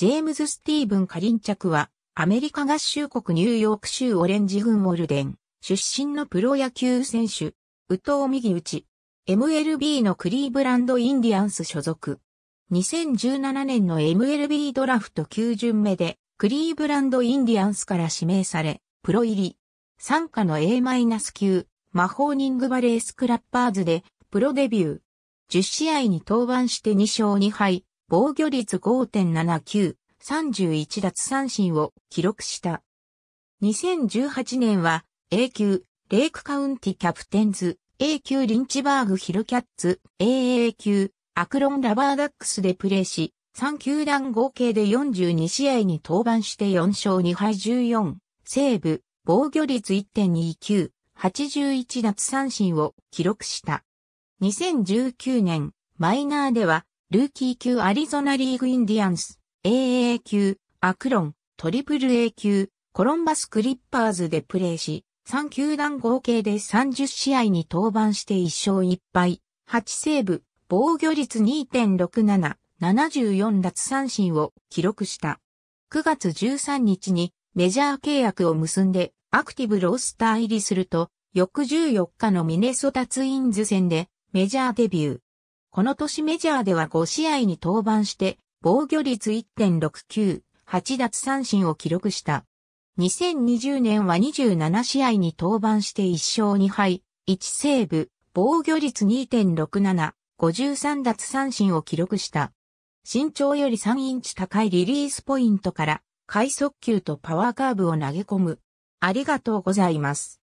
ジェームズ・スティーブン・カリンチャクは、アメリカ合衆国ニューヨーク州オレンジ郡オルデン、出身のプロ野球選手、宇藤右ち、MLB のクリーブランド・インディアンス所属。2017年の MLB ドラフト9巡目で、クリーブランド・インディアンスから指名され、プロ入り。参加の A- 級、マホーニングバレースクラッパーズで、プロデビュー。10試合に登板して2勝2敗、防御率5.79、31奪三振を記録した。2018年は A 級、レイクカウンティキャプテンズ、A 級リンチバーグヒルキャッツ、AA 級、アクロンラバーダックスでプレーし、3球団合計で42試合に登板して4勝2敗14、セーブ、防御率1.29、81奪三振を記録した。2019年、マイナーではルーキー級アリゾナリーグインディアンス、a a 級、アクロン、トリプル A 級、コロンバスクリッパーズでプレーし、3球団合計で30試合に登板して1勝1敗、8セーブ、防御率2.67、74奪三振を記録した。9月13日にメジャー契約を結んでアクティブロースター入りすると、翌14日のミネソタツインズ戦でメジャーデビュー。この年メジャーでは5試合に登板して、防御率1.69、8奪三振を記録した。2020年は27試合に登板して1勝2敗、1セーブ、防御率2.67、53奪三振を記録した。身長より3インチ高いリリースポイントから、快速球とパワーカーブを投げ込む。ありがとうございます。